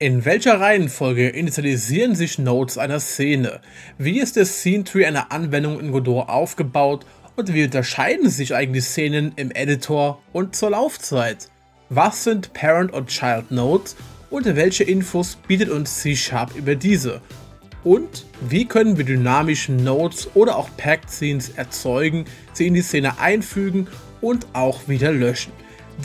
In welcher Reihenfolge initialisieren sich Nodes einer Szene? Wie ist der Scene Tree einer Anwendung in Godot aufgebaut und wie unterscheiden sich eigentlich Szenen im Editor und zur Laufzeit? Was sind Parent und Child Nodes und welche Infos bietet uns C-Sharp über diese? Und wie können wir dynamische Nodes oder auch Packed Scenes erzeugen, sie in die Szene einfügen und auch wieder löschen?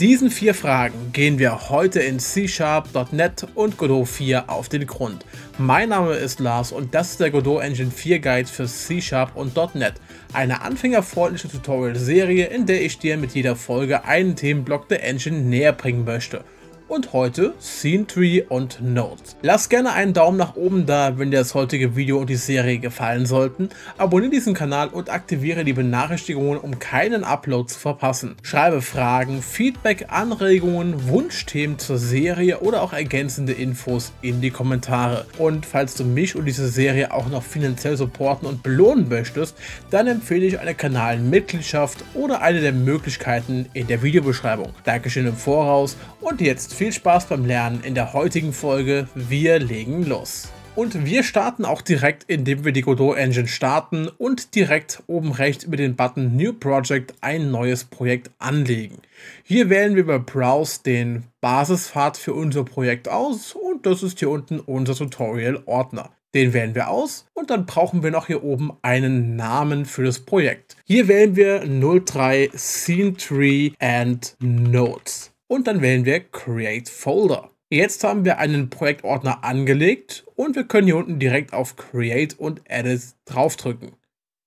Diesen vier Fragen gehen wir heute in C-Sharp.net und Godot 4 auf den Grund. Mein Name ist Lars und das ist der Godot Engine 4 Guide für C-Sharp und .NET, eine anfängerfreundliche Tutorial-Serie, in der ich dir mit jeder Folge einen Themenblock der Engine näher bringen möchte – und heute Scene Tree und Notes. Lasst gerne einen Daumen nach oben da, wenn dir das heutige Video und die Serie gefallen sollten. Abonniere diesen Kanal und aktiviere die Benachrichtigungen, um keinen Upload zu verpassen. Schreibe Fragen, Feedback, Anregungen, Wunschthemen zur Serie oder auch ergänzende Infos in die Kommentare. Und falls du mich und diese Serie auch noch finanziell supporten und belohnen möchtest, dann empfehle ich eine Kanalmitgliedschaft oder eine der Möglichkeiten in der Videobeschreibung. Dankeschön im Voraus und jetzt viel Spaß beim Lernen in der heutigen Folge. Wir legen los. Und wir starten auch direkt, indem wir die Godot Engine starten und direkt oben rechts über den Button New Project ein neues Projekt anlegen. Hier wählen wir bei Browse den Basispfad für unser Projekt aus und das ist hier unten unser Tutorial-Ordner. Den wählen wir aus und dann brauchen wir noch hier oben einen Namen für das Projekt. Hier wählen wir 03 Scene Tree and Notes und dann wählen wir Create Folder. Jetzt haben wir einen Projektordner angelegt und wir können hier unten direkt auf Create und Edit draufdrücken.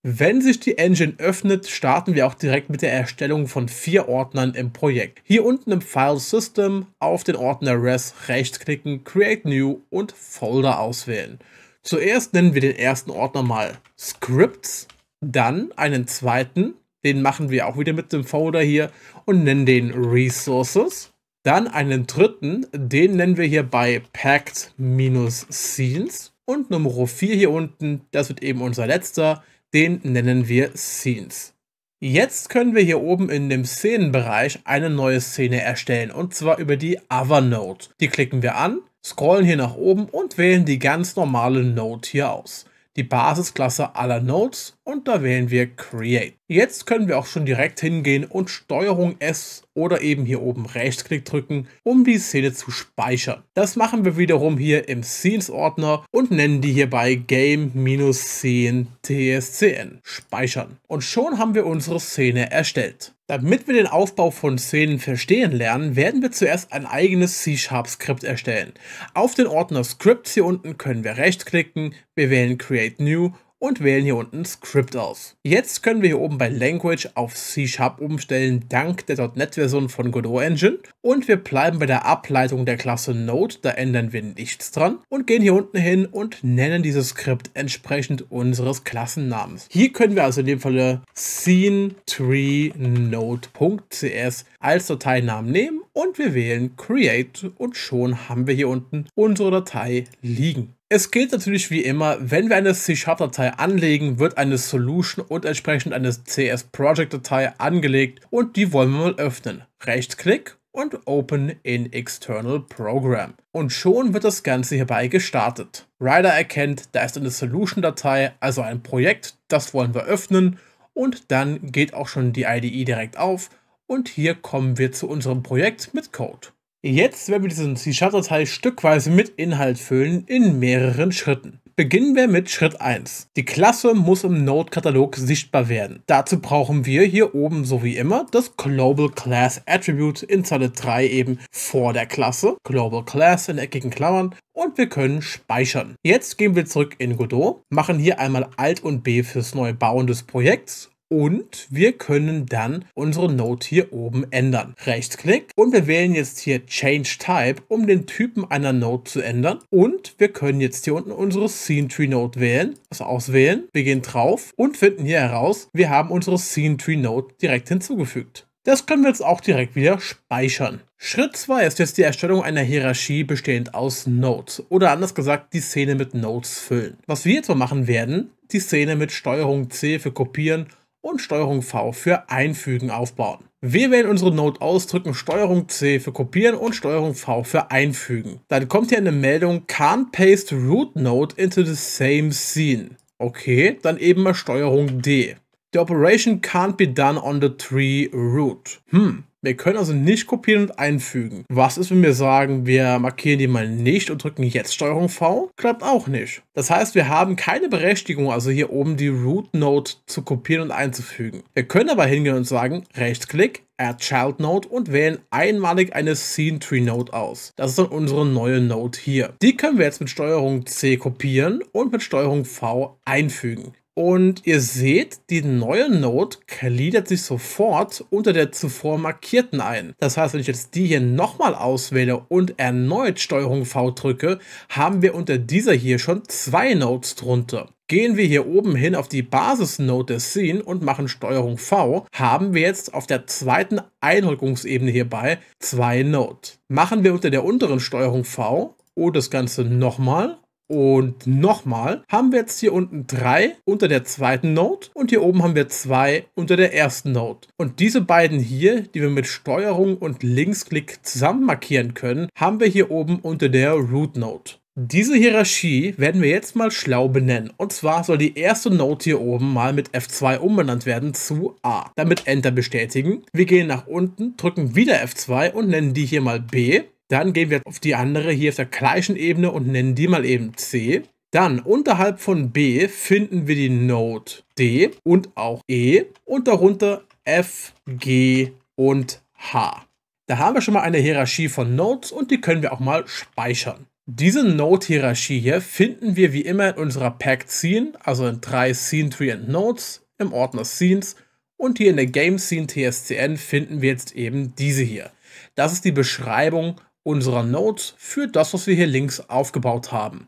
Wenn sich die Engine öffnet, starten wir auch direkt mit der Erstellung von vier Ordnern im Projekt. Hier unten im File System auf den Ordner Res rechtsklicken, Create New und Folder auswählen. Zuerst nennen wir den ersten Ordner mal Scripts, dann einen zweiten den machen wir auch wieder mit dem Folder hier und nennen den Resources. Dann einen dritten, den nennen wir hier bei Packed-Scenes. Und Nummer 4 hier unten, das wird eben unser letzter, den nennen wir Scenes. Jetzt können wir hier oben in dem Szenenbereich eine neue Szene erstellen und zwar über die Other Note. Die klicken wir an, scrollen hier nach oben und wählen die ganz normale Note hier aus die Basisklasse aller Nodes und da wählen wir Create. Jetzt können wir auch schon direkt hingehen und STRG S oder eben hier oben Rechtsklick drücken, um die Szene zu speichern. Das machen wir wiederum hier im Scenes-Ordner und nennen die hierbei Game-Scene-TSCN. Speichern. Und schon haben wir unsere Szene erstellt. Damit wir den Aufbau von Szenen verstehen lernen, werden wir zuerst ein eigenes C-Sharp-Skript erstellen. Auf den Ordner Scripts hier unten können wir rechtsklicken, wir wählen Create New und wählen hier unten Script aus. Jetzt können wir hier oben bei Language auf C-Sharp umstellen, dank der .NET-Version von Godot Engine. Und wir bleiben bei der Ableitung der Klasse Node, da ändern wir nichts dran. Und gehen hier unten hin und nennen dieses Skript entsprechend unseres Klassennamens. Hier können wir also in dem Falle scene3node.cs als Dateinamen nehmen und wir wählen Create und schon haben wir hier unten unsere Datei liegen. Es gilt natürlich wie immer, wenn wir eine C-Sharp-Datei anlegen, wird eine Solution und entsprechend eine CS-Project-Datei angelegt und die wollen wir mal öffnen. Rechtsklick und Open in External Program. Und schon wird das Ganze hierbei gestartet. Rider erkennt, da ist eine Solution-Datei, also ein Projekt, das wollen wir öffnen und dann geht auch schon die IDE direkt auf und hier kommen wir zu unserem Projekt mit Code. Jetzt werden wir diesen C-Sharp-Datei stückweise mit Inhalt füllen in mehreren Schritten. Beginnen wir mit Schritt 1. Die Klasse muss im Node-Katalog sichtbar werden. Dazu brauchen wir hier oben, so wie immer, das Global Class Attribute in Zeile 3 eben vor der Klasse. Global Class in eckigen Klammern und wir können speichern. Jetzt gehen wir zurück in Godot, machen hier einmal Alt und B fürs neu Bauen des Projekts und wir können dann unsere Note hier oben ändern. Rechtsklick und wir wählen jetzt hier Change Type, um den Typen einer Note zu ändern und wir können jetzt hier unten unsere Scene Tree Note wählen, also auswählen. Wir gehen drauf und finden hier heraus, wir haben unsere Scene Tree Note direkt hinzugefügt. Das können wir jetzt auch direkt wieder speichern. Schritt 2 ist jetzt die Erstellung einer Hierarchie bestehend aus Nodes oder anders gesagt die Szene mit Nodes füllen. Was wir jetzt mal machen werden, die Szene mit Steuerung C für Kopieren und Steuerung V für Einfügen aufbauen. Wir wählen unsere Node aus, drücken Steuerung C für Kopieren und Steuerung V für Einfügen. Dann kommt hier eine Meldung, can't paste root node into the same scene. Okay, dann eben mal Steuerung D. The operation can't be done on the tree root. Hm, wir können also nicht kopieren und einfügen. Was ist, wenn wir sagen, wir markieren die mal nicht und drücken jetzt STRG V? Klappt auch nicht. Das heißt, wir haben keine Berechtigung, also hier oben die Root Node zu kopieren und einzufügen. Wir können aber hingehen und sagen, Rechtsklick, Add Child Node und wählen einmalig eine Scene Tree Node aus. Das ist dann unsere neue Node hier. Die können wir jetzt mit STRG C kopieren und mit STRG V einfügen. Und ihr seht, die neue Note gliedert sich sofort unter der zuvor markierten ein. Das heißt, wenn ich jetzt die hier nochmal auswähle und erneut STRG V drücke, haben wir unter dieser hier schon zwei Nodes drunter. Gehen wir hier oben hin auf die basis Basisnote der Scene und machen STRG V, haben wir jetzt auf der zweiten Einrückungsebene hierbei zwei Note. Machen wir unter der unteren STRG V oh, das Ganze nochmal und nochmal haben wir jetzt hier unten drei unter der zweiten Note und hier oben haben wir zwei unter der ersten Note. Und diese beiden hier, die wir mit Steuerung und Linksklick zusammen markieren können, haben wir hier oben unter der Root Note. Diese Hierarchie werden wir jetzt mal schlau benennen. Und zwar soll die erste Note hier oben mal mit F2 umbenannt werden zu A. Damit Enter bestätigen. Wir gehen nach unten, drücken wieder F2 und nennen die hier mal B. Dann gehen wir auf die andere hier auf der gleichen Ebene und nennen die mal eben C. Dann unterhalb von B finden wir die Node D und auch E und darunter F, G und H. Da haben wir schon mal eine Hierarchie von Nodes und die können wir auch mal speichern. Diese Node-Hierarchie hier finden wir wie immer in unserer pack Scene, also in drei Scene Tree and Nodes, im Ordner Scenes und hier in der Game Scene TSCN finden wir jetzt eben diese hier. Das ist die Beschreibung unserer Nodes für das, was wir hier links aufgebaut haben.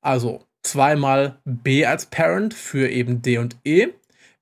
Also zweimal B als Parent für eben D und E.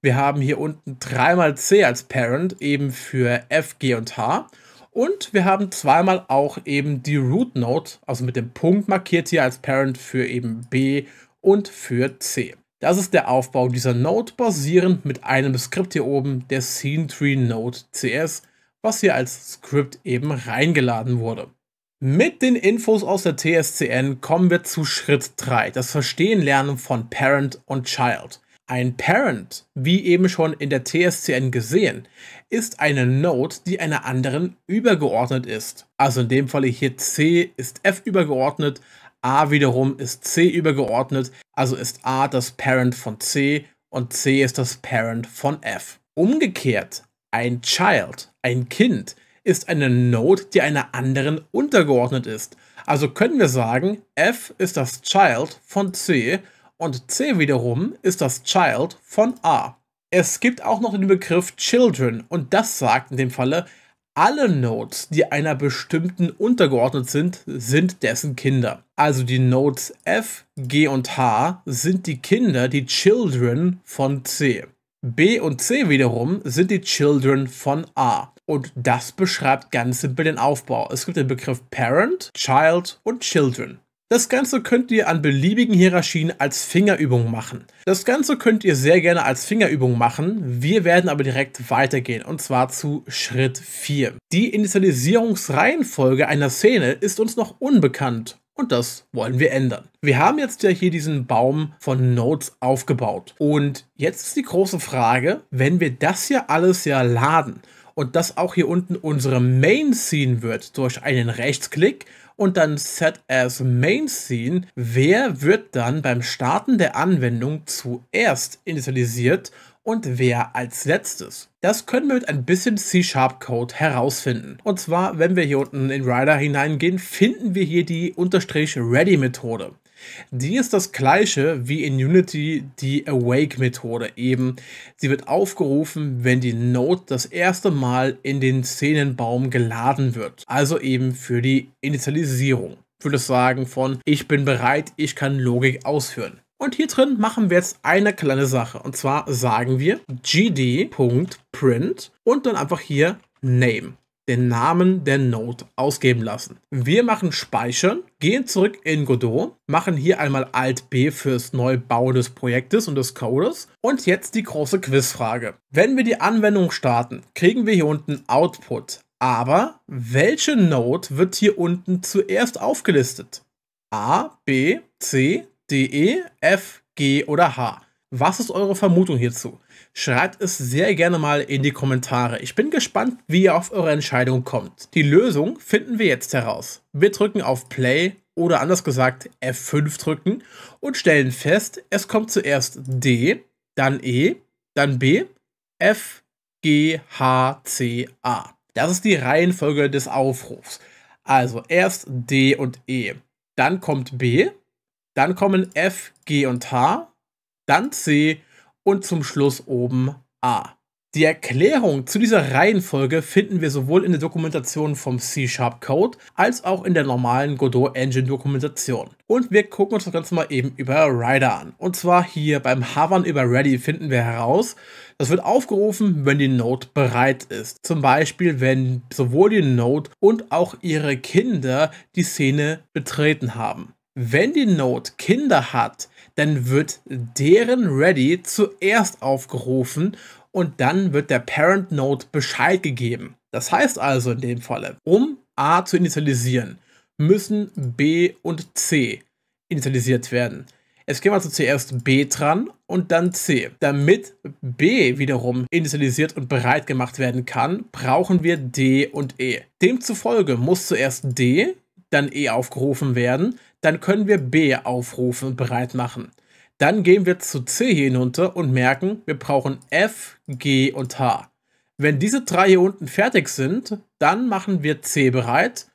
Wir haben hier unten dreimal C als Parent eben für F, G und H. Und wir haben zweimal auch eben die Root Node, also mit dem Punkt markiert hier als Parent für eben B und für C. Das ist der Aufbau dieser Node, basierend mit einem Skript hier oben, der SceneTree Node CS, was hier als Skript eben reingeladen wurde. Mit den Infos aus der TSCN kommen wir zu Schritt 3, das Verstehen lernen von Parent und Child. Ein Parent, wie eben schon in der TSCN gesehen, ist eine Node, die einer anderen übergeordnet ist. Also in dem Falle hier C ist F übergeordnet, A wiederum ist C übergeordnet, also ist A das Parent von C und C ist das Parent von F. Umgekehrt, ein Child, ein Kind, ist eine Node, die einer anderen untergeordnet ist. Also können wir sagen, f ist das Child von c und c wiederum ist das Child von a. Es gibt auch noch den Begriff Children und das sagt in dem Falle, alle Nodes, die einer bestimmten untergeordnet sind, sind dessen Kinder. Also die Nodes F, G und H sind die Kinder, die Children von C. B und C wiederum sind die Children von A. Und das beschreibt ganz simpel den Aufbau. Es gibt den Begriff Parent, Child und Children. Das Ganze könnt ihr an beliebigen Hierarchien als Fingerübung machen. Das Ganze könnt ihr sehr gerne als Fingerübung machen. Wir werden aber direkt weitergehen und zwar zu Schritt 4. Die Initialisierungsreihenfolge einer Szene ist uns noch unbekannt und das wollen wir ändern. Wir haben jetzt ja hier diesen Baum von Nodes aufgebaut. Und jetzt ist die große Frage, wenn wir das hier alles ja laden und dass auch hier unten unsere Main Scene wird durch einen Rechtsklick und dann Set as Main Scene. Wer wird dann beim Starten der Anwendung zuerst initialisiert und wer als letztes. Das können wir mit ein bisschen C-Sharp-Code herausfinden. Und zwar, wenn wir hier unten in Rider hineingehen, finden wir hier die Unterstrich-Ready-Methode. Die ist das gleiche wie in Unity die Awake-Methode eben. Sie wird aufgerufen, wenn die Node das erste Mal in den Szenenbaum geladen wird. Also eben für die Initialisierung. Für das sagen von ich bin bereit, ich kann Logik ausführen. Und hier drin machen wir jetzt eine kleine Sache. Und zwar sagen wir gd.print und dann einfach hier name den Namen der Node ausgeben lassen. Wir machen Speichern, gehen zurück in Godot, machen hier einmal Alt-B fürs Neubau des Projektes und des Codes und jetzt die große Quizfrage. Wenn wir die Anwendung starten, kriegen wir hier unten Output. Aber welche Node wird hier unten zuerst aufgelistet? A, B, C, D, E, F, G oder H? Was ist eure Vermutung hierzu? Schreibt es sehr gerne mal in die Kommentare. Ich bin gespannt, wie ihr auf eure Entscheidung kommt. Die Lösung finden wir jetzt heraus. Wir drücken auf Play oder anders gesagt F5 drücken und stellen fest, es kommt zuerst D, dann E, dann B, F, G, H, C, A. Das ist die Reihenfolge des Aufrufs. Also erst D und E, dann kommt B, dann kommen F, G und H dann C und zum Schluss oben A. Die Erklärung zu dieser Reihenfolge finden wir sowohl in der Dokumentation vom C-Sharp Code als auch in der normalen Godot Engine Dokumentation. Und wir gucken uns das Ganze mal eben über Rider an. Und zwar hier beim Hovern über Ready finden wir heraus, das wird aufgerufen, wenn die Node bereit ist. Zum Beispiel, wenn sowohl die Node und auch ihre Kinder die Szene betreten haben. Wenn die Node Kinder hat, dann wird deren Ready zuerst aufgerufen und dann wird der Parent Node Bescheid gegeben. Das heißt also in dem Falle, um A zu initialisieren, müssen B und C initialisiert werden. Es gehen also zuerst B dran und dann C. Damit B wiederum initialisiert und bereit gemacht werden kann, brauchen wir D und E. Demzufolge muss zuerst D, dann E aufgerufen werden, dann können wir B aufrufen und bereit machen. Dann gehen wir zu C hinunter und merken, wir brauchen F, G und H. Wenn diese drei hier unten fertig sind, dann machen wir C bereit.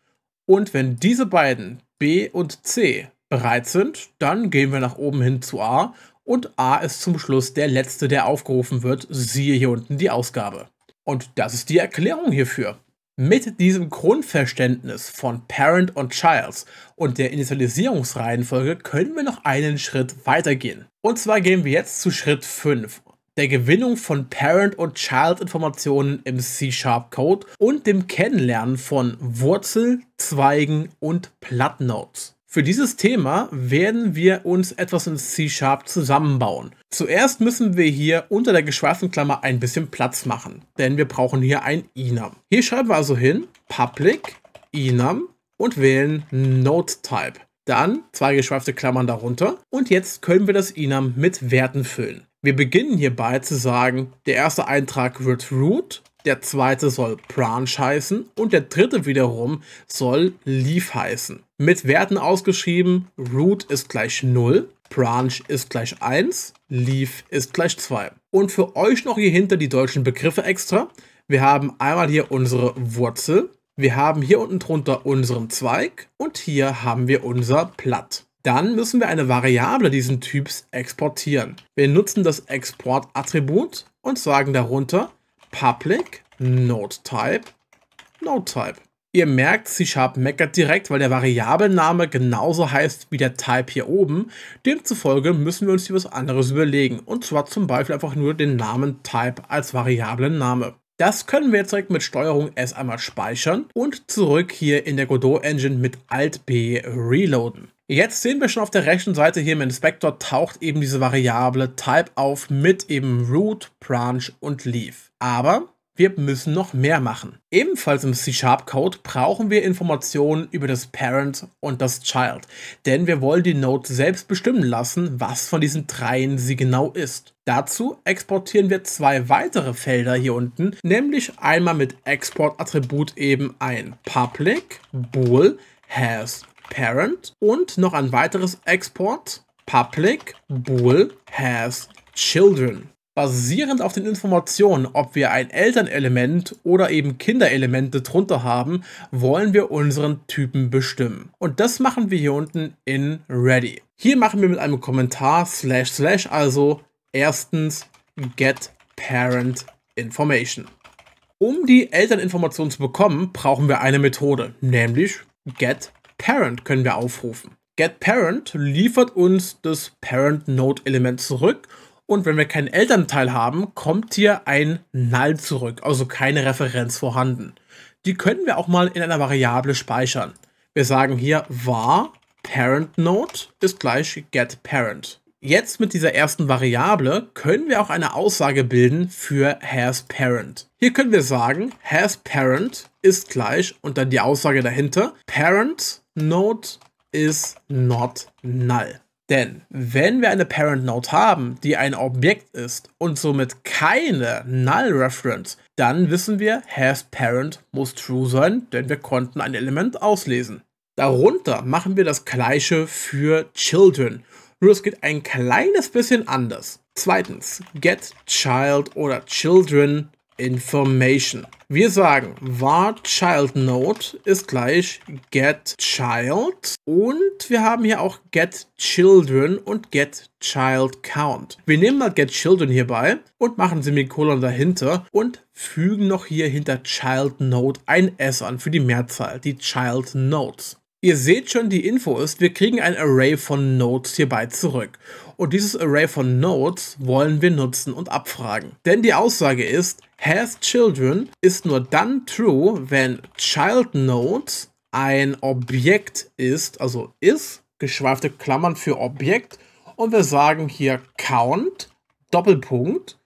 Und wenn diese beiden, B und C, bereit sind, dann gehen wir nach oben hin zu A. Und A ist zum Schluss der letzte, der aufgerufen wird. Siehe hier unten die Ausgabe. Und das ist die Erklärung hierfür. Mit diesem Grundverständnis von Parent und Child und der Initialisierungsreihenfolge können wir noch einen Schritt weitergehen. Und zwar gehen wir jetzt zu Schritt 5, der Gewinnung von Parent- und Child-Informationen im C-Sharp-Code und dem Kennenlernen von Wurzel, Zweigen und Plattnotes. Für dieses Thema werden wir uns etwas in C-Sharp zusammenbauen. Zuerst müssen wir hier unter der geschweiften Klammer ein bisschen Platz machen, denn wir brauchen hier ein Enum. Hier schreiben wir also hin, public Enum und wählen Node Type. Dann zwei geschweifte Klammern darunter und jetzt können wir das Enum mit Werten füllen. Wir beginnen hierbei zu sagen, der erste Eintrag wird root der zweite soll Branch heißen und der dritte wiederum soll Leaf heißen. Mit Werten ausgeschrieben, root ist gleich 0, Branch ist gleich 1, Leaf ist gleich 2. Und für euch noch hier hinter die deutschen Begriffe extra. Wir haben einmal hier unsere Wurzel, wir haben hier unten drunter unseren Zweig und hier haben wir unser Blatt. Dann müssen wir eine Variable diesen Typs exportieren. Wir nutzen das Export-Attribut und sagen darunter public node type, node type. Ihr merkt, C-Sharp meckert direkt, weil der Variablename genauso heißt wie der Type hier oben. Demzufolge müssen wir uns hier was anderes überlegen. Und zwar zum Beispiel einfach nur den Namen Type als Variablename. Das können wir jetzt direkt mit Steuerung S einmal speichern und zurück hier in der Godot Engine mit Alt B reloaden. Jetzt sehen wir schon auf der rechten Seite hier im Inspektor taucht eben diese Variable Type auf mit eben Root, Branch und Leaf. Aber wir müssen noch mehr machen. Ebenfalls im C-Sharp-Code brauchen wir Informationen über das Parent und das Child, denn wir wollen die Node selbst bestimmen lassen, was von diesen dreien sie genau ist. Dazu exportieren wir zwei weitere Felder hier unten, nämlich einmal mit Export-Attribut eben ein Public Bool has Parent und noch ein weiteres Export Public Bool has Children. Basierend auf den Informationen, ob wir ein Elternelement oder eben Kinderelemente drunter haben, wollen wir unseren Typen bestimmen. Und das machen wir hier unten in Ready. Hier machen wir mit einem Kommentar slash slash also erstens get parent information. Um die Elterninformation zu bekommen, brauchen wir eine Methode, nämlich get Parent können wir aufrufen. GetParent liefert uns das parentnode element zurück und wenn wir keinen Elternteil haben, kommt hier ein Null zurück, also keine Referenz vorhanden. Die können wir auch mal in einer Variable speichern. Wir sagen hier var parent ist gleich getParent. Jetzt mit dieser ersten Variable können wir auch eine Aussage bilden für hasParent. Hier können wir sagen hasParent ist gleich und dann die Aussage dahinter, Parent Node is not null. Denn wenn wir eine Parent Node haben, die ein Objekt ist und somit keine Null Reference, dann wissen wir, has parent muss true sein, denn wir konnten ein Element auslesen. Darunter machen wir das gleiche für children. Nur es geht ein kleines bisschen anders. Zweitens, get child oder children information. Wir sagen var child node ist gleich get child und wir haben hier auch get children und get child count. Wir nehmen mal get children hierbei und machen Semikolon dahinter und fügen noch hier hinter child node ein s an für die Mehrzahl, die child nodes. Ihr seht schon, die Info ist, wir kriegen ein Array von Nodes hierbei zurück und dieses Array von Nodes wollen wir nutzen und abfragen. Denn die Aussage ist, has children ist nur dann true, wenn child node ein Objekt ist, also ist, geschweifte Klammern für Objekt und wir sagen hier count, Doppelpunkt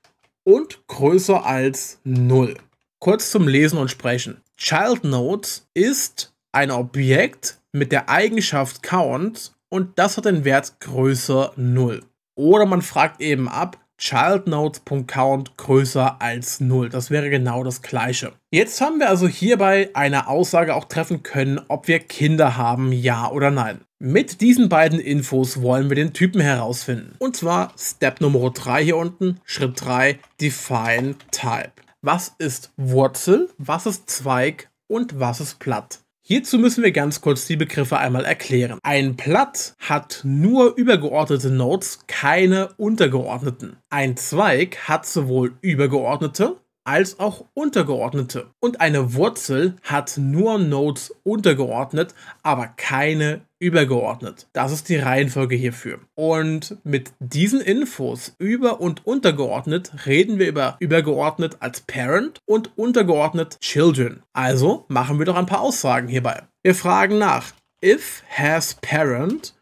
und größer als 0. Kurz zum Lesen und Sprechen. Child Node ist ein Objekt mit der Eigenschaft count und das hat den Wert größer 0. Oder man fragt eben ab, ChildNodes.count größer als 0. Das wäre genau das gleiche. Jetzt haben wir also hierbei eine Aussage auch treffen können, ob wir Kinder haben, ja oder nein. Mit diesen beiden Infos wollen wir den Typen herausfinden. Und zwar Step Nummer 3 hier unten, Schritt 3, Define Type. Was ist Wurzel, was ist Zweig und was ist Blatt? Hierzu müssen wir ganz kurz die Begriffe einmal erklären. Ein Blatt hat nur übergeordnete Nodes, keine untergeordneten. Ein Zweig hat sowohl übergeordnete als auch untergeordnete. Und eine Wurzel hat nur Nodes untergeordnet, aber keine übergeordnet. Das ist die Reihenfolge hierfür. Und mit diesen Infos über und untergeordnet reden wir über übergeordnet als Parent und untergeordnet Children. Also machen wir doch ein paar Aussagen hierbei. Wir fragen nach if has parent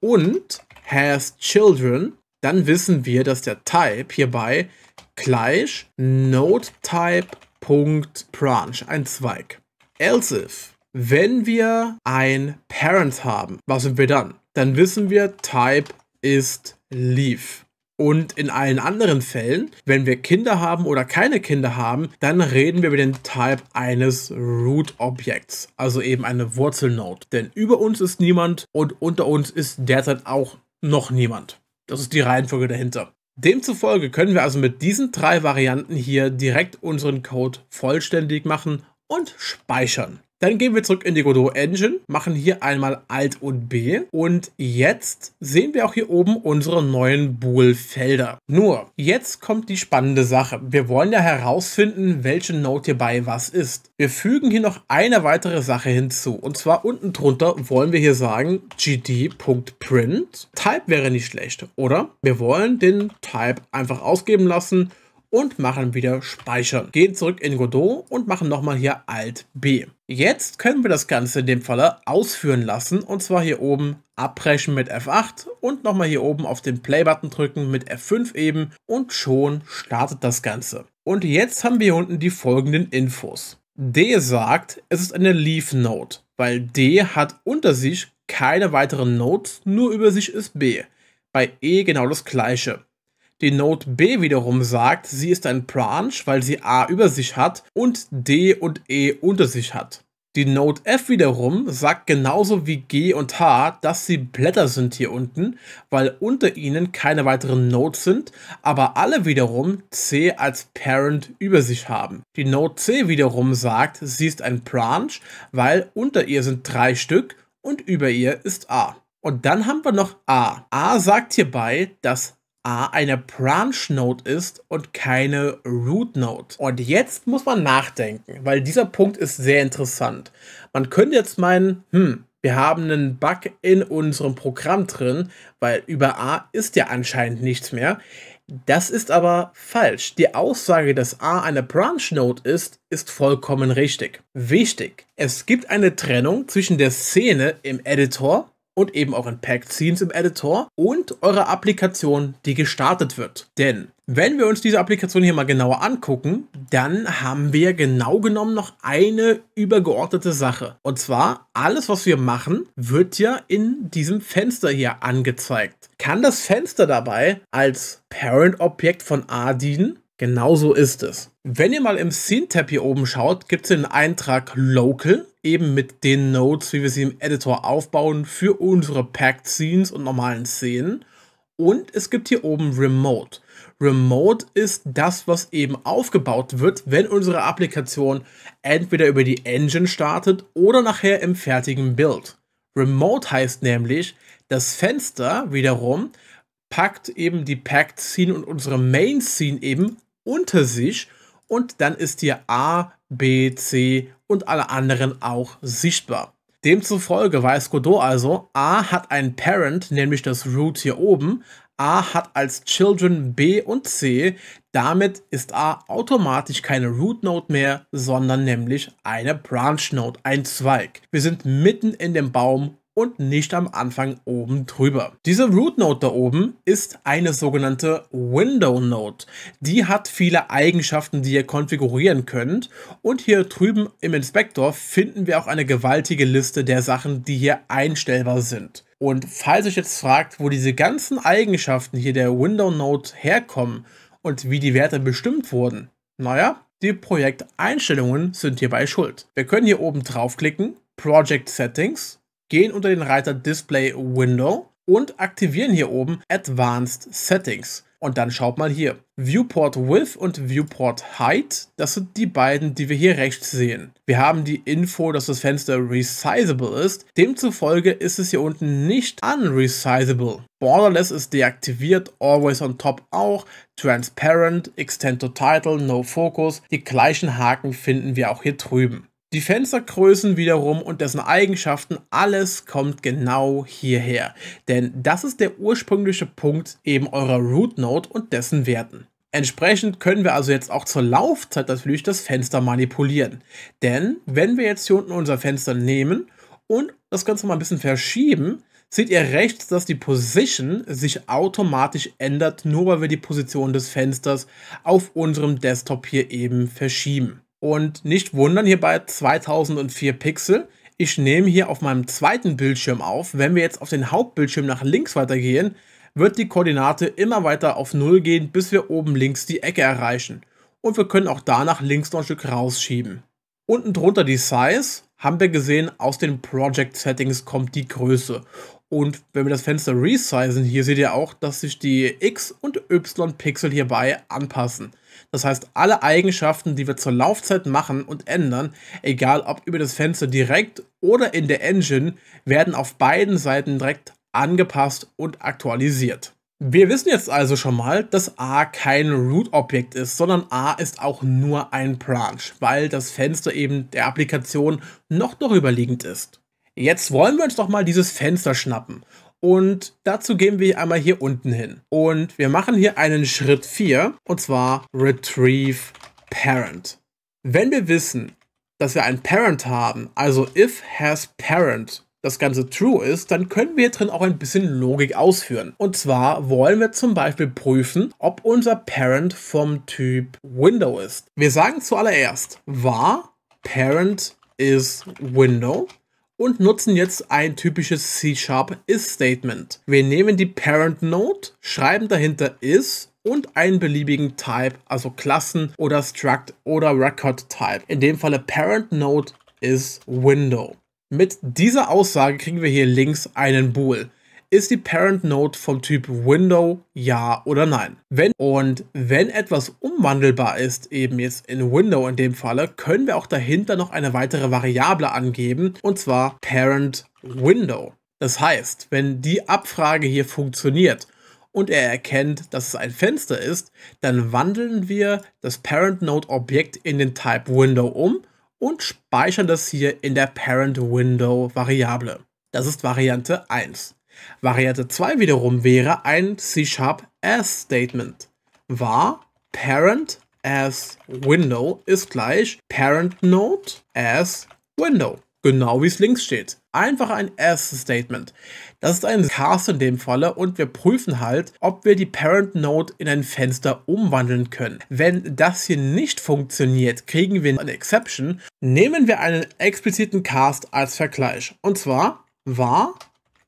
und has children, dann wissen wir, dass der Type hierbei gleich nodetype.branch, ein Zweig. Else if wenn wir ein Parent haben, was sind wir dann? Dann wissen wir, Type ist Leave. Und in allen anderen Fällen, wenn wir Kinder haben oder keine Kinder haben, dann reden wir über den Type eines Root-Objekts, also eben eine Wurzelnote. Denn über uns ist niemand und unter uns ist derzeit auch noch niemand. Das ist die Reihenfolge dahinter. Demzufolge können wir also mit diesen drei Varianten hier direkt unseren Code vollständig machen und speichern. Dann gehen wir zurück in die Godot Engine, machen hier einmal Alt und B und jetzt sehen wir auch hier oben unsere neuen Bool-Felder. Nur, jetzt kommt die spannende Sache. Wir wollen ja herausfinden, welche Node hierbei was ist. Wir fügen hier noch eine weitere Sache hinzu und zwar unten drunter wollen wir hier sagen gd.print. Type wäre nicht schlecht, oder? Wir wollen den Type einfach ausgeben lassen und machen wieder Speichern. Gehen zurück in Godot und machen nochmal hier Alt B. Jetzt können wir das Ganze in dem Falle ausführen lassen und zwar hier oben abbrechen mit F8 und nochmal hier oben auf den Play-Button drücken mit F5 eben und schon startet das Ganze. Und jetzt haben wir hier unten die folgenden Infos. D sagt, es ist eine Leaf Node, weil D hat unter sich keine weiteren Nodes, nur über sich ist B. Bei E genau das gleiche. Die Note B wiederum sagt, sie ist ein Branch, weil sie A über sich hat und D und E unter sich hat. Die Note F wiederum sagt genauso wie G und H, dass sie Blätter sind hier unten, weil unter ihnen keine weiteren Nodes sind, aber alle wiederum C als Parent über sich haben. Die Note C wiederum sagt, sie ist ein Branch, weil unter ihr sind drei Stück und über ihr ist A. Und dann haben wir noch A. A sagt hierbei, dass a eine Branch-Node ist und keine Root-Node. Und jetzt muss man nachdenken, weil dieser Punkt ist sehr interessant. Man könnte jetzt meinen, hm, wir haben einen Bug in unserem Programm drin, weil über A ist ja anscheinend nichts mehr. Das ist aber falsch. Die Aussage, dass A eine Branch Node ist, ist vollkommen richtig. Wichtig, es gibt eine Trennung zwischen der Szene im Editor und eben auch in Packed Scenes im Editor und eure Applikation, die gestartet wird. Denn wenn wir uns diese Applikation hier mal genauer angucken, dann haben wir genau genommen noch eine übergeordnete Sache. Und zwar, alles, was wir machen, wird ja in diesem Fenster hier angezeigt. Kann das Fenster dabei als Parent-Objekt von A dienen? Genauso ist es. Wenn ihr mal im Scene-Tab hier oben schaut, gibt es den Eintrag Local, eben mit den Notes, wie wir sie im Editor aufbauen für unsere Packed Scenes und normalen Szenen. Und es gibt hier oben Remote. Remote ist das, was eben aufgebaut wird, wenn unsere Applikation entweder über die Engine startet oder nachher im fertigen Build. Remote heißt nämlich, das Fenster wiederum packt eben die Packed Scene und unsere Main Scene eben unter sich und dann ist hier A, B, C und alle anderen auch sichtbar. Demzufolge weiß Godot also, A hat einen Parent, nämlich das Root hier oben, A hat als Children B und C, damit ist A automatisch keine Root Node mehr, sondern nämlich eine Branch Node, ein Zweig. Wir sind mitten in dem Baum und nicht am Anfang oben drüber. Diese Root Node da oben ist eine sogenannte Window Node. Die hat viele Eigenschaften, die ihr konfigurieren könnt und hier drüben im Inspektor finden wir auch eine gewaltige Liste der Sachen, die hier einstellbar sind. Und falls euch jetzt fragt, wo diese ganzen Eigenschaften hier der Window Node herkommen und wie die Werte bestimmt wurden, naja, die Projekteinstellungen sind hierbei schuld. Wir können hier oben draufklicken, Project Settings gehen unter den Reiter Display Window und aktivieren hier oben Advanced Settings. Und dann schaut mal hier. Viewport Width und Viewport Height, das sind die beiden, die wir hier rechts sehen. Wir haben die Info, dass das Fenster resizable ist. Demzufolge ist es hier unten nicht unresizable. Borderless ist deaktiviert, Always on Top auch, Transparent, Extend to Title, No Focus. Die gleichen Haken finden wir auch hier drüben die Fenstergrößen wiederum und dessen Eigenschaften, alles kommt genau hierher. Denn das ist der ursprüngliche Punkt eben eurer Root Node und dessen Werten. Entsprechend können wir also jetzt auch zur Laufzeit natürlich das Fenster manipulieren. Denn wenn wir jetzt hier unten unser Fenster nehmen und das Ganze mal ein bisschen verschieben, seht ihr rechts, dass die Position sich automatisch ändert, nur weil wir die Position des Fensters auf unserem Desktop hier eben verschieben. Und nicht wundern, hier bei 2004 Pixel. Ich nehme hier auf meinem zweiten Bildschirm auf. Wenn wir jetzt auf den Hauptbildschirm nach links weitergehen, wird die Koordinate immer weiter auf 0 gehen, bis wir oben links die Ecke erreichen. Und wir können auch da nach links noch ein Stück rausschieben. Unten drunter die Size, haben wir gesehen, aus den Project Settings kommt die Größe. Und wenn wir das Fenster resizen, hier seht ihr auch, dass sich die X- und Y-Pixel hierbei anpassen. Das heißt, alle Eigenschaften, die wir zur Laufzeit machen und ändern, egal ob über das Fenster direkt oder in der Engine, werden auf beiden Seiten direkt angepasst und aktualisiert. Wir wissen jetzt also schon mal, dass a kein Root-Objekt ist, sondern a ist auch nur ein Branch, weil das Fenster eben der Applikation noch darüber liegend ist. Jetzt wollen wir uns doch mal dieses Fenster schnappen und dazu gehen wir einmal hier unten hin. Und wir machen hier einen Schritt 4 und zwar Retrieve Parent. Wenn wir wissen, dass wir ein Parent haben, also if has parent das Ganze true ist, dann können wir hier drin auch ein bisschen Logik ausführen. Und zwar wollen wir zum Beispiel prüfen, ob unser Parent vom Typ Window ist. Wir sagen zuallererst, war Parent is Window und nutzen jetzt ein typisches C-Sharp Is-Statement. Wir nehmen die Parent Node, schreiben dahinter Is und einen beliebigen Type, also Klassen oder Struct oder Record Type. In dem Falle Parent Node is Window. Mit dieser Aussage kriegen wir hier links einen Bool ist die Parent Node vom Typ Window ja oder nein. Wenn und wenn etwas umwandelbar ist, eben jetzt in Window in dem Falle, können wir auch dahinter noch eine weitere Variable angeben und zwar Parent Window. Das heißt, wenn die Abfrage hier funktioniert und er erkennt, dass es ein Fenster ist, dann wandeln wir das Parent Node Objekt in den Type Window um und speichern das hier in der Parent Window Variable. Das ist Variante 1. Variante 2 wiederum wäre ein C-Sharp as Statement. War parent as window ist gleich parent node as window. Genau wie es links steht. Einfach ein s Statement. Das ist ein Cast in dem Falle und wir prüfen halt, ob wir die Parent Node in ein Fenster umwandeln können. Wenn das hier nicht funktioniert, kriegen wir eine Exception. Nehmen wir einen expliziten Cast als Vergleich. Und zwar war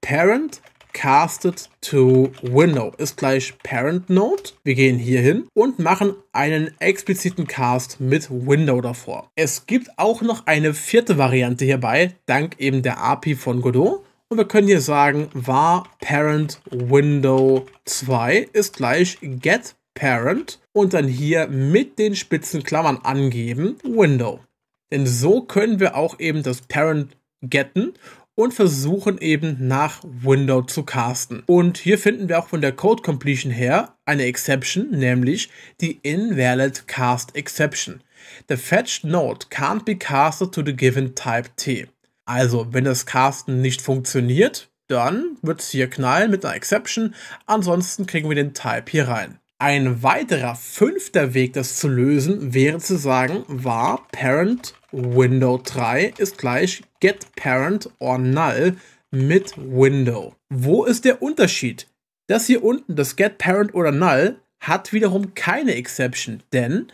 Parent casted to window ist gleich Parent Node. Wir gehen hier hin und machen einen expliziten Cast mit Window davor. Es gibt auch noch eine vierte Variante hierbei, dank eben der API von Godot. Und wir können hier sagen, var parent window 2 ist gleich get parent und dann hier mit den spitzen Klammern angeben window. Denn so können wir auch eben das parent getten und versuchen eben nach Window zu casten. Und hier finden wir auch von der Code Completion her eine Exception, nämlich die Invalid Cast Exception. The fetched node can't be casted to the given type T. Also, wenn das Casten nicht funktioniert, dann wird es hier knallen mit einer Exception, ansonsten kriegen wir den Type hier rein. Ein weiterer fünfter Weg, das zu lösen, wäre zu sagen, war parent Window 3 ist gleich getParent or null mit Window. Wo ist der Unterschied? Das hier unten, das getParent oder null, hat wiederum keine Exception, denn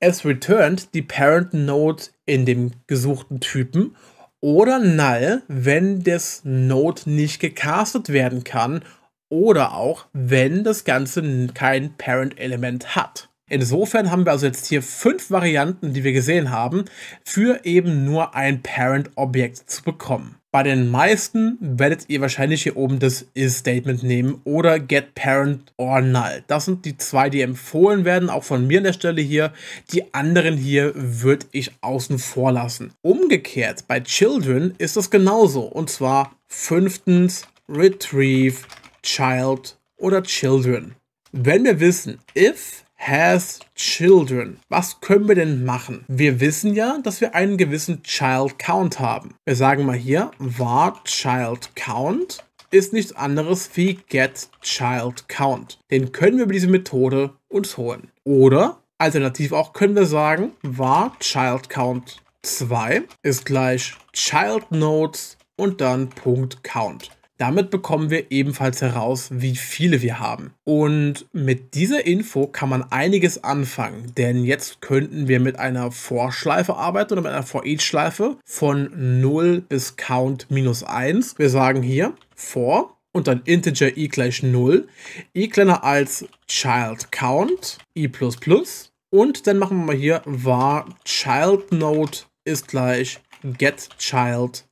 es returnt die Parent Node in dem gesuchten Typen oder null, wenn das Node nicht gecastet werden kann oder auch wenn das Ganze kein Parent-Element hat. Insofern haben wir also jetzt hier fünf Varianten, die wir gesehen haben, für eben nur ein Parent-Objekt zu bekommen. Bei den meisten werdet ihr wahrscheinlich hier oben das Is-Statement nehmen oder GetParent or Null. Das sind die zwei, die empfohlen werden, auch von mir an der Stelle hier. Die anderen hier würde ich außen vor lassen. Umgekehrt, bei Children ist das genauso. Und zwar fünftens Retrieve Child oder Children. Wenn wir wissen, if has children. Was können wir denn machen? Wir wissen ja, dass wir einen gewissen Child Count haben. Wir sagen mal hier, var Child Count ist nichts anderes wie get Child Count. Den können wir über diese Methode uns holen. Oder alternativ auch können wir sagen, var Child Count 2 ist gleich Child Nodes und dann Punkt Count. Damit bekommen wir ebenfalls heraus, wie viele wir haben. Und mit dieser Info kann man einiges anfangen, denn jetzt könnten wir mit einer Vorschleife arbeiten oder mit einer For-Each-Schleife von 0 bis Count minus 1. Wir sagen hier For und dann Integer i e gleich 0, i e kleiner als Child Count, i++ e und dann machen wir mal hier var Child Node ist gleich get Child.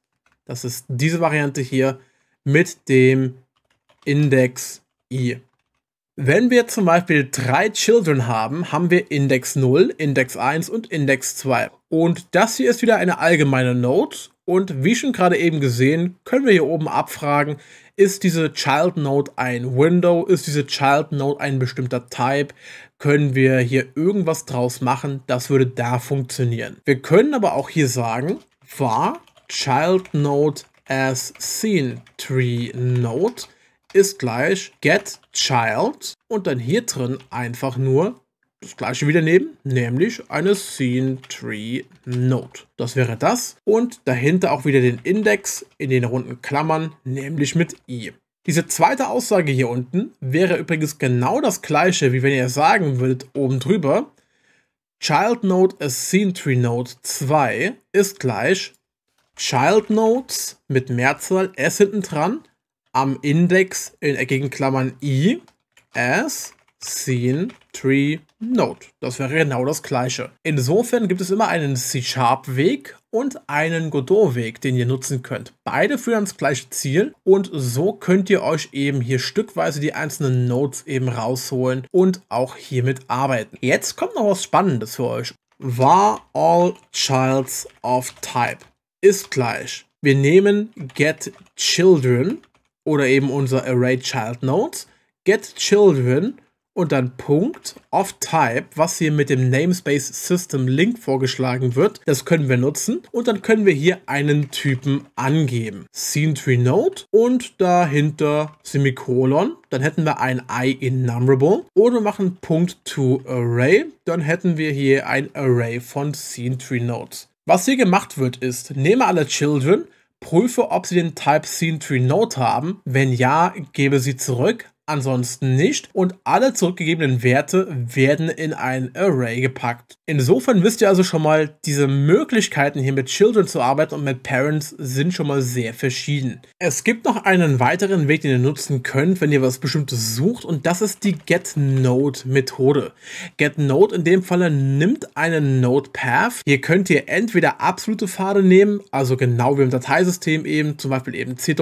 Das ist diese Variante hier mit dem Index i. Wenn wir zum Beispiel drei Children haben, haben wir Index 0, Index 1 und Index 2. Und das hier ist wieder eine allgemeine Node. Und wie schon gerade eben gesehen, können wir hier oben abfragen, ist diese Child Node ein Window? Ist diese Child Node ein bestimmter Type? Können wir hier irgendwas draus machen? Das würde da funktionieren. Wir können aber auch hier sagen, war Child Node as scene tree node ist gleich get child und dann hier drin einfach nur das gleiche wieder nehmen, nämlich eine Scene Tree Node. Das wäre das und dahinter auch wieder den Index in den runden Klammern, nämlich mit i. Diese zweite Aussage hier unten wäre übrigens genau das gleiche, wie wenn ihr sagen würdet oben drüber, Child Node as Scene Tree Node 2 ist gleich Child Nodes mit Mehrzahl S hinten dran am Index in äh, eckigen Klammern i as Scene Tree Node. Das wäre genau das gleiche. Insofern gibt es immer einen C-Sharp-Weg und einen Godot-Weg, den ihr nutzen könnt. Beide führen ans gleiche Ziel und so könnt ihr euch eben hier stückweise die einzelnen Nodes eben rausholen und auch hiermit arbeiten. Jetzt kommt noch was Spannendes für euch. War all childs of type ist gleich. Wir nehmen getChildren oder eben unser ArrayChildNodes, getChildren und dann Punkt of Type, was hier mit dem Namespace System Link vorgeschlagen wird. Das können wir nutzen und dann können wir hier einen Typen angeben. SceneTree und dahinter Semikolon. Dann hätten wir ein IEnumerable enumerable oder machen Punkt to Array. Dann hätten wir hier ein Array von SceneTree was hier gemacht wird ist, nehme alle Children, prüfe, ob sie den Type Scene Tree Note haben, wenn ja, gebe sie zurück, ansonsten nicht und alle zurückgegebenen Werte werden in ein Array gepackt. Insofern wisst ihr also schon mal, diese Möglichkeiten hier mit Children zu arbeiten und mit Parents sind schon mal sehr verschieden. Es gibt noch einen weiteren Weg, den ihr nutzen könnt, wenn ihr was bestimmtes sucht und das ist die getNode Methode. getNode in dem Falle nimmt einen Node Path. Hier könnt ihr entweder absolute Pfade nehmen, also genau wie im Dateisystem eben, zum Beispiel eben c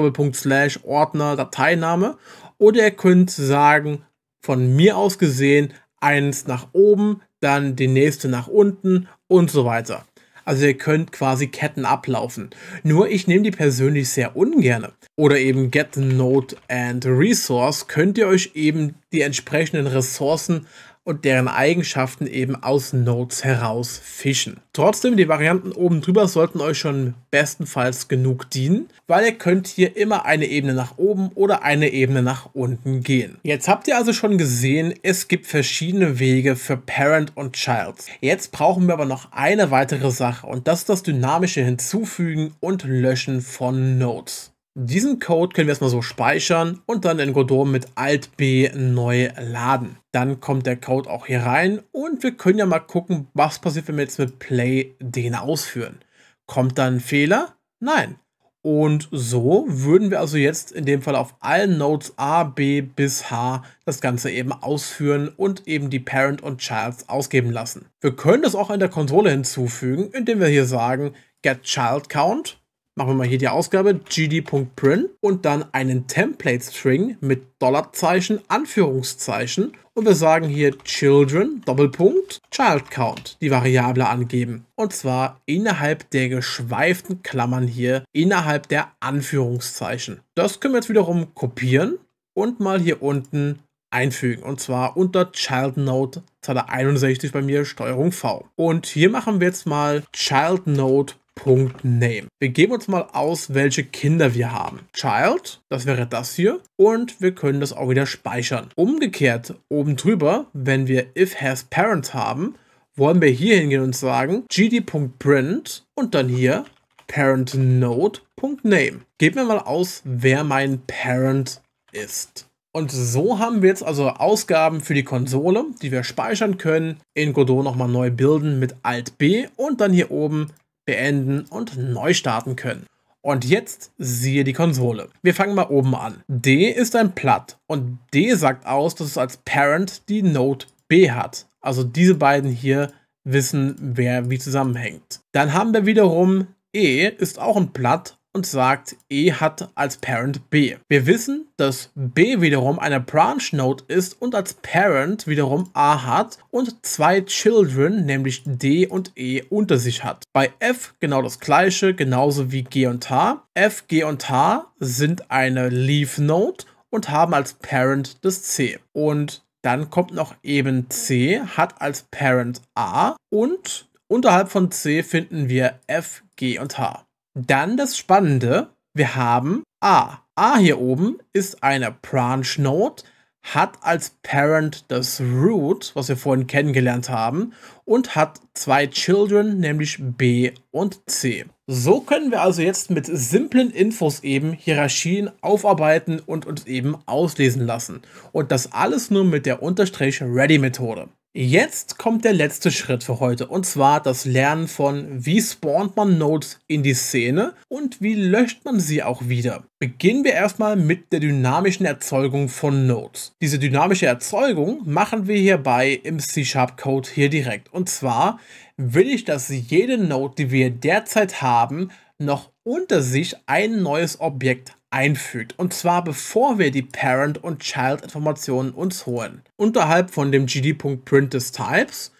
Ordner, Dateiname oder ihr könnt sagen, von mir aus gesehen, eins nach oben, dann die nächste nach unten und so weiter. Also ihr könnt quasi Ketten ablaufen. Nur ich nehme die persönlich sehr ungerne. Oder eben Get Node and Resource könnt ihr euch eben die entsprechenden Ressourcen und deren Eigenschaften eben aus Notes heraus fischen. Trotzdem, die Varianten oben drüber sollten euch schon bestenfalls genug dienen, weil ihr könnt hier immer eine Ebene nach oben oder eine Ebene nach unten gehen. Jetzt habt ihr also schon gesehen, es gibt verschiedene Wege für Parent und Child. Jetzt brauchen wir aber noch eine weitere Sache und das ist das dynamische Hinzufügen und Löschen von Notes. Diesen Code können wir erstmal so speichern und dann in Godot mit Alt B neu laden. Dann kommt der Code auch hier rein und wir können ja mal gucken, was passiert, wenn wir jetzt mit Play den ausführen. Kommt dann ein Fehler? Nein. Und so würden wir also jetzt in dem Fall auf allen Nodes A, B bis H das Ganze eben ausführen und eben die Parent und Childs ausgeben lassen. Wir können das auch in der Konsole hinzufügen, indem wir hier sagen get child count machen wir mal hier die Ausgabe gd.print und dann einen Template-String mit Dollarzeichen, Anführungszeichen und wir sagen hier children, Doppelpunkt, child count, die Variable angeben. Und zwar innerhalb der geschweiften Klammern hier, innerhalb der Anführungszeichen. Das können wir jetzt wiederum kopieren und mal hier unten einfügen. Und zwar unter Child Node 261 bei mir, STRG V. Und hier machen wir jetzt mal Child Node Punkt Name. Wir geben uns mal aus, welche Kinder wir haben. Child, das wäre das hier. Und wir können das auch wieder speichern. Umgekehrt, oben drüber, wenn wir if has parent haben, wollen wir hier hingehen und sagen gd.print und dann hier parentNode.name. Geben wir mal aus, wer mein Parent ist. Und so haben wir jetzt also Ausgaben für die Konsole, die wir speichern können, in Godot nochmal neu bilden mit Alt-B und dann hier oben beenden und neu starten können. Und jetzt siehe die Konsole. Wir fangen mal oben an. D ist ein Platt und D sagt aus, dass es als Parent die Node B hat. Also diese beiden hier wissen, wer wie zusammenhängt. Dann haben wir wiederum E ist auch ein Platt und sagt, E hat als Parent B. Wir wissen, dass B wiederum eine Branch Node ist und als Parent wiederum A hat und zwei Children, nämlich D und E, unter sich hat. Bei F genau das gleiche, genauso wie G und H. F, G und H sind eine Leaf Node und haben als Parent das C. Und dann kommt noch eben C, hat als Parent A und unterhalb von C finden wir F, G und H. Dann das Spannende, wir haben A. A hier oben ist eine Branch Node, hat als Parent das Root, was wir vorhin kennengelernt haben, und hat zwei Children, nämlich B und C. So können wir also jetzt mit simplen Infos eben Hierarchien aufarbeiten und uns eben auslesen lassen. Und das alles nur mit der Unterstrich-Ready-Methode. Jetzt kommt der letzte Schritt für heute und zwar das Lernen von wie spawnt man Nodes in die Szene und wie löscht man sie auch wieder. Beginnen wir erstmal mit der dynamischen Erzeugung von Nodes. Diese dynamische Erzeugung machen wir hierbei im C-Sharp-Code hier direkt und zwar will ich, dass jede Node, die wir derzeit haben, noch unter sich ein neues Objekt einfügt. Und zwar bevor wir die Parent- und Child-Informationen uns holen. Unterhalb von dem gd.print des Types,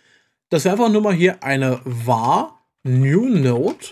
dass wir einfach nur mal hier eine var new Node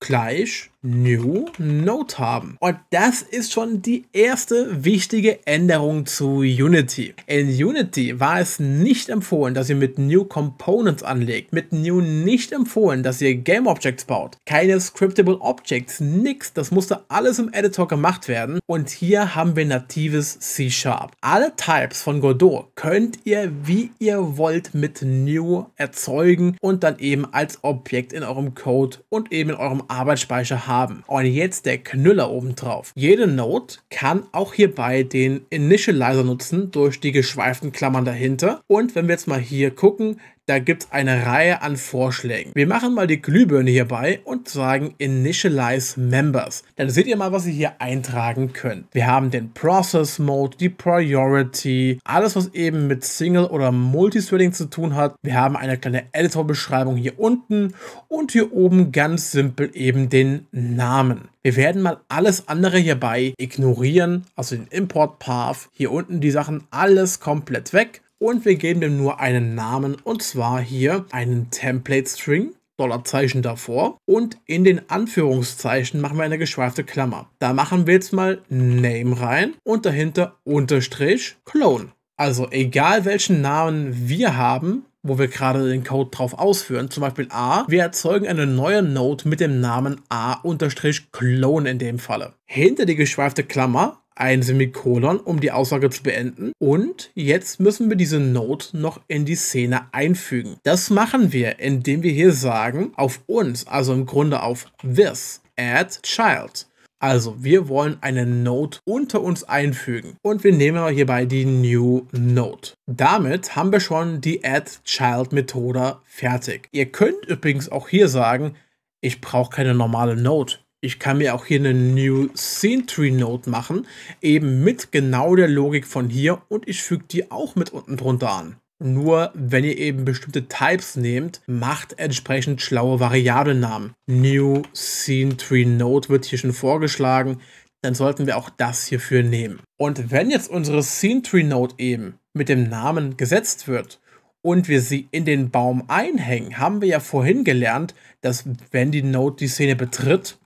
gleich New Note haben. Und das ist schon die erste wichtige Änderung zu Unity. In Unity war es nicht empfohlen, dass ihr mit New Components anlegt, mit New nicht empfohlen, dass ihr Game Objects baut. Keine Scriptable Objects, nix, das musste alles im Editor gemacht werden und hier haben wir natives C-Sharp. Alle Types von Godot könnt ihr, wie ihr wollt, mit New erzeugen und dann eben als Objekt in eurem Code und eben in eurem Arbeitsspeicher haben haben. Und jetzt der Knüller obendrauf. Jede Note kann auch hierbei den Initializer nutzen durch die geschweiften Klammern dahinter. Und wenn wir jetzt mal hier gucken, da gibt es eine Reihe an Vorschlägen. Wir machen mal die Glühbirne hierbei und sagen Initialize Members. Dann seht ihr mal, was ihr hier eintragen könnt. Wir haben den Process Mode, die Priority, alles was eben mit Single oder Multithreading zu tun hat. Wir haben eine kleine Editor-Beschreibung hier unten und hier oben ganz simpel eben den Namen. Wir werden mal alles andere hierbei ignorieren, also den Import-Path, hier unten die Sachen alles komplett weg und wir geben dem nur einen Namen und zwar hier einen Template String. Dollarzeichen davor und in den Anführungszeichen machen wir eine geschweifte Klammer. Da machen wir jetzt mal Name rein und dahinter Unterstrich Clone. Also egal welchen Namen wir haben, wo wir gerade den Code drauf ausführen, zum Beispiel A, wir erzeugen eine neue Node mit dem Namen A-Clone in dem Falle. Hinter die geschweifte Klammer ein Semikolon, um die Aussage zu beenden. Und jetzt müssen wir diese Note noch in die Szene einfügen. Das machen wir, indem wir hier sagen, auf uns, also im Grunde auf this, add child. Also wir wollen eine Note unter uns einfügen und wir nehmen hierbei die New Note. Damit haben wir schon die Add Child Methode fertig. Ihr könnt übrigens auch hier sagen, ich brauche keine normale Note ich kann mir auch hier eine New Scene Tree Note machen, eben mit genau der Logik von hier und ich füge die auch mit unten drunter an. Nur wenn ihr eben bestimmte Types nehmt, macht entsprechend schlaue Variablennamen. New Scene Tree Note wird hier schon vorgeschlagen, dann sollten wir auch das hierfür nehmen. Und wenn jetzt unsere Scene Tree Note eben mit dem Namen gesetzt wird, und wir sie in den Baum einhängen, haben wir ja vorhin gelernt, dass wenn die Note die Szene betritt,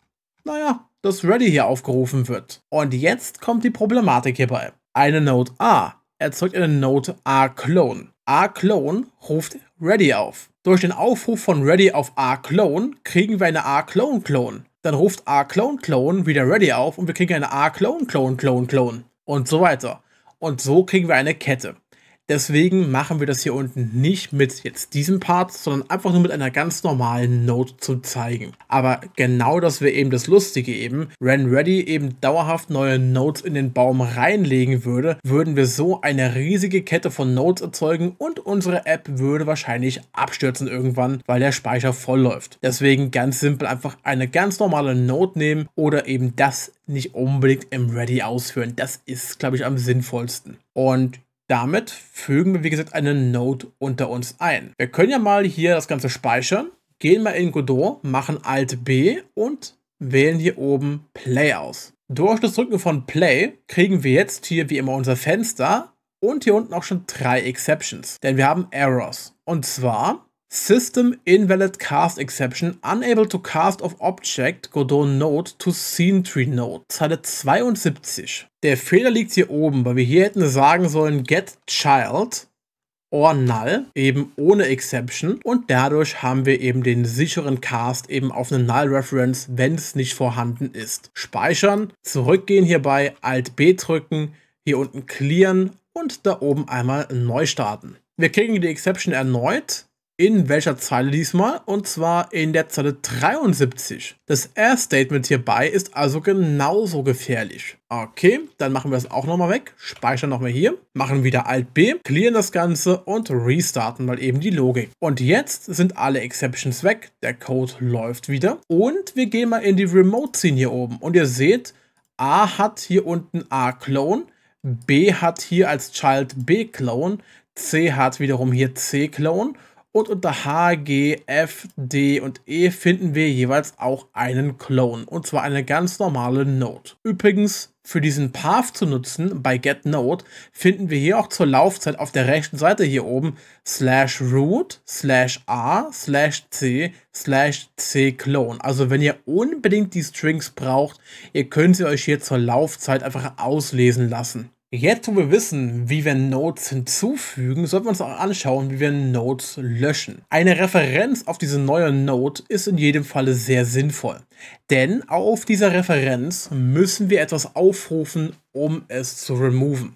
naja, dass Ready hier aufgerufen wird. Und jetzt kommt die Problematik hierbei. Eine Node A erzeugt eine Node A-Clone. A-Clone ruft Ready auf. Durch den Aufruf von Ready auf A-Clone kriegen wir eine A-Clone-Clone. Dann ruft A-Clone-Clone wieder Ready auf und wir kriegen eine A-Clone-Clone-Clone-Clone. Und so weiter. Und so kriegen wir eine Kette. Deswegen machen wir das hier unten nicht mit jetzt diesem Part, sondern einfach nur mit einer ganz normalen Note zu Zeigen. Aber genau das wäre eben das Lustige eben. Wenn Ready eben dauerhaft neue Notes in den Baum reinlegen würde, würden wir so eine riesige Kette von Notes erzeugen und unsere App würde wahrscheinlich abstürzen irgendwann, weil der Speicher voll läuft. Deswegen ganz simpel einfach eine ganz normale Note nehmen oder eben das nicht unbedingt im Ready ausführen. Das ist, glaube ich, am sinnvollsten. Und damit fügen wir, wie gesagt, eine Node unter uns ein. Wir können ja mal hier das Ganze speichern, gehen mal in Godot, machen Alt-B und wählen hier oben Play aus. Durch das Drücken von Play kriegen wir jetzt hier wie immer unser Fenster und hier unten auch schon drei Exceptions, denn wir haben Errors. Und zwar System invalid cast exception, unable to cast of object Godot node to scene tree node, Zeile 72. Der Fehler liegt hier oben, weil wir hier hätten sagen sollen get child or null, eben ohne Exception und dadurch haben wir eben den sicheren Cast eben auf eine null Reference, wenn es nicht vorhanden ist. Speichern, zurückgehen hierbei, Alt B drücken, hier unten clearen und da oben einmal neu starten. Wir kriegen die Exception erneut, in welcher Zeile diesmal? Und zwar in der Zeile 73. Das Air-Statement hierbei ist also genauso gefährlich. Okay, dann machen wir es auch nochmal weg, speichern nochmal hier, machen wieder Alt-B, clearen das Ganze und restarten mal eben die Logik. Und jetzt sind alle Exceptions weg, der Code läuft wieder und wir gehen mal in die Remote-Scene hier oben und ihr seht, A hat hier unten A-Clone, B hat hier als Child B-Clone, C hat wiederum hier C-Clone und unter H, G, F, D und E finden wir jeweils auch einen Clone, und zwar eine ganz normale Node. Übrigens, für diesen Path zu nutzen bei get finden wir hier auch zur Laufzeit auf der rechten Seite hier oben slash root slash a slash c slash c clone. Also wenn ihr unbedingt die Strings braucht, ihr könnt sie euch hier zur Laufzeit einfach auslesen lassen. Jetzt, wo wir wissen, wie wir Nodes hinzufügen, sollten wir uns auch anschauen, wie wir Nodes löschen. Eine Referenz auf diese neue Node ist in jedem Falle sehr sinnvoll, denn auf dieser Referenz müssen wir etwas aufrufen, um es zu removen.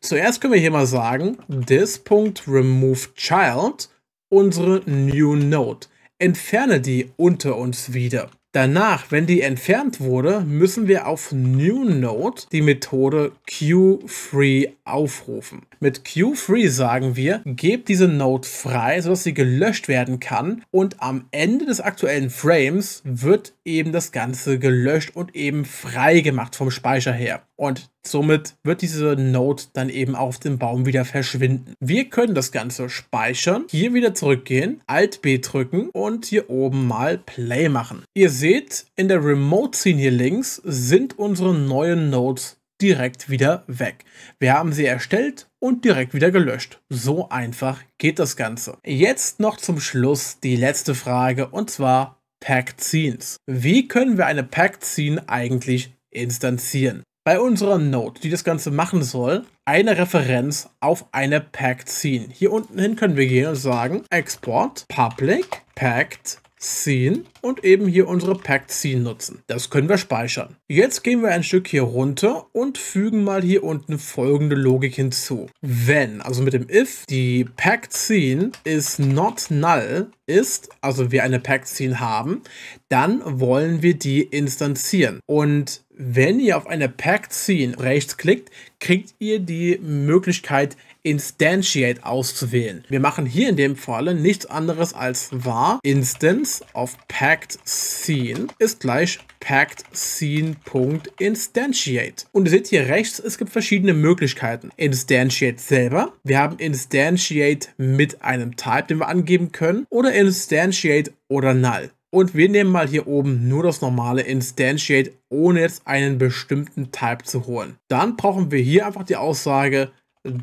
Zuerst können wir hier mal sagen, this.removeChild, unsere new Node. Entferne die unter uns wieder. Danach, wenn die entfernt wurde, müssen wir auf NewNode die Methode QFree aufrufen. Mit QFree sagen wir, gebt diese Node frei, sodass sie gelöscht werden kann und am Ende des aktuellen Frames wird eben das Ganze gelöscht und eben frei gemacht vom Speicher her. Und somit wird diese Node dann eben auf dem Baum wieder verschwinden. Wir können das Ganze speichern, hier wieder zurückgehen, Alt-B drücken und hier oben mal Play machen. Ihr seht, in der Remote-Scene hier links sind unsere neuen Nodes direkt wieder weg. Wir haben sie erstellt und direkt wieder gelöscht. So einfach geht das Ganze. Jetzt noch zum Schluss die letzte Frage und zwar Packed Scenes. Wie können wir eine Packed Scene eigentlich instanzieren? bei unserer Node, die das Ganze machen soll, eine Referenz auf eine Packed Scene. Hier unten hin können wir gehen und sagen Export Public Packed Scene und eben hier unsere Packed Scene nutzen. Das können wir speichern. Jetzt gehen wir ein Stück hier runter und fügen mal hier unten folgende Logik hinzu. Wenn, also mit dem if, die Packed Scene is not null ist, also wir eine Packed Scene haben, dann wollen wir die instanzieren. Und wenn ihr auf eine Packed Scene rechts klickt, kriegt ihr die Möglichkeit, Instantiate auszuwählen. Wir machen hier in dem Falle nichts anderes als var instance auf packed scene ist gleich packed scene.instantiate. Und ihr seht hier rechts, es gibt verschiedene Möglichkeiten. Instantiate selber, wir haben Instantiate mit einem Type, den wir angeben können, oder Instantiate oder null. Und wir nehmen mal hier oben nur das normale Instantiate, ohne jetzt einen bestimmten Type zu holen. Dann brauchen wir hier einfach die Aussage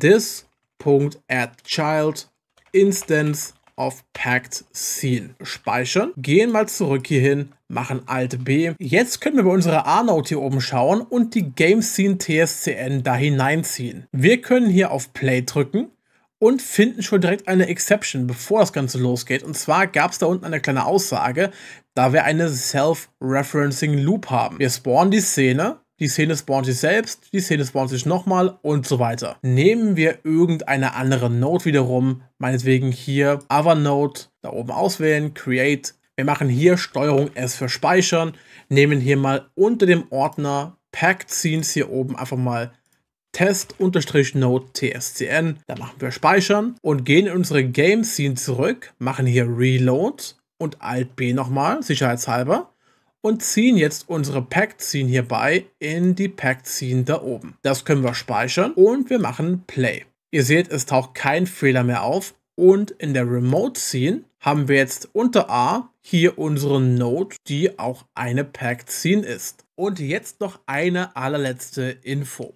this add_child instance of packed scene. Speichern, gehen mal zurück hierhin, machen Alt B. Jetzt können wir bei unserer A-Note hier oben schauen und die Game Scene TSCN da hineinziehen. Wir können hier auf Play drücken und finden schon direkt eine Exception, bevor das Ganze losgeht. Und zwar gab es da unten eine kleine Aussage, da wir eine Self-Referencing Loop haben. Wir spawnen die Szene die Szene spawnt sich selbst, die Szene spawnt sich nochmal und so weiter. Nehmen wir irgendeine andere Node wiederum, meinetwegen hier Other Avernode, da oben auswählen, Create. Wir machen hier Steuerung S für Speichern, nehmen hier mal unter dem Ordner Packed Scenes hier oben einfach mal Test-Node-TSCN. Da machen wir Speichern und gehen in unsere Game-Scene zurück, machen hier Reload und Alt-B nochmal, sicherheitshalber und ziehen jetzt unsere Pack-Scene hierbei in die Pack-Scene da oben. Das können wir speichern und wir machen Play. Ihr seht, es taucht kein Fehler mehr auf und in der Remote Scene haben wir jetzt unter A hier unsere Node, die auch eine pack Scene ist. Und jetzt noch eine allerletzte Info.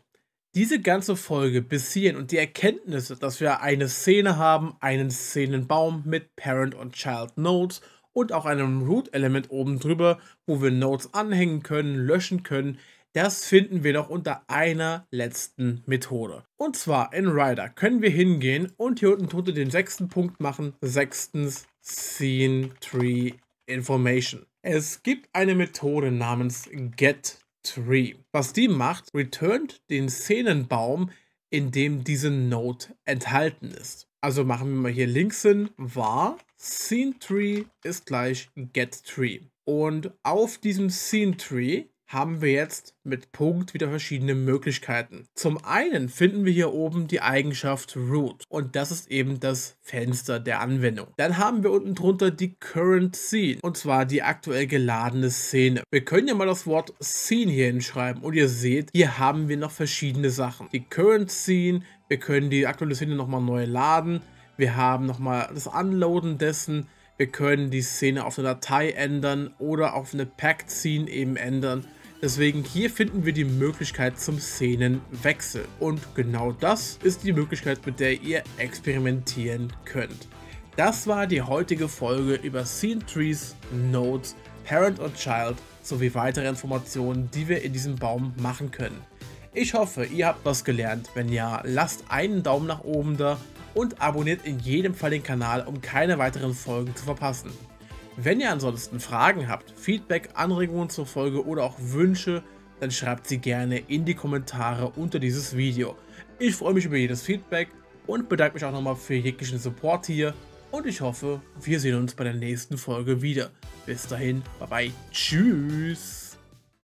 Diese ganze Folge bis hierhin und die Erkenntnisse, dass wir eine Szene haben, einen Szenenbaum mit Parent und Child Nodes und auch einem Root-Element oben drüber, wo wir Nodes anhängen können, löschen können. Das finden wir noch unter einer letzten Methode. Und zwar in Rider können wir hingehen und hier unten drunter den sechsten Punkt machen. Sechstens Scene Tree Information. Es gibt eine Methode namens GetTree. Was die macht, returnt den Szenenbaum, in dem diese Node enthalten ist. Also machen wir mal hier links hin, war scene tree ist gleich get tree. Und auf diesem scene tree haben wir jetzt mit Punkt wieder verschiedene Möglichkeiten. Zum einen finden wir hier oben die Eigenschaft Root und das ist eben das Fenster der Anwendung. Dann haben wir unten drunter die Current Scene und zwar die aktuell geladene Szene. Wir können ja mal das Wort Scene hier hinschreiben und ihr seht, hier haben wir noch verschiedene Sachen. Die Current Scene, wir können die aktuelle Szene nochmal neu laden, wir haben nochmal das Unloaden dessen, wir können die Szene auf eine Datei ändern oder auf eine Packed Scene eben ändern Deswegen hier finden wir die Möglichkeit zum Szenenwechsel. Und genau das ist die Möglichkeit, mit der ihr experimentieren könnt. Das war die heutige Folge über Scene Trees, Nodes, Parent und Child sowie weitere Informationen, die wir in diesem Baum machen können. Ich hoffe, ihr habt was gelernt. Wenn ja, lasst einen Daumen nach oben da und abonniert in jedem Fall den Kanal, um keine weiteren Folgen zu verpassen. Wenn ihr ansonsten Fragen habt, Feedback, Anregungen zur Folge oder auch Wünsche, dann schreibt sie gerne in die Kommentare unter dieses Video. Ich freue mich über jedes Feedback und bedanke mich auch nochmal für jeglichen Support hier und ich hoffe, wir sehen uns bei der nächsten Folge wieder. Bis dahin, bye bye, tschüss!